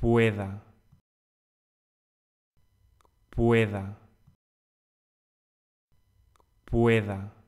pueda, pueda, pueda.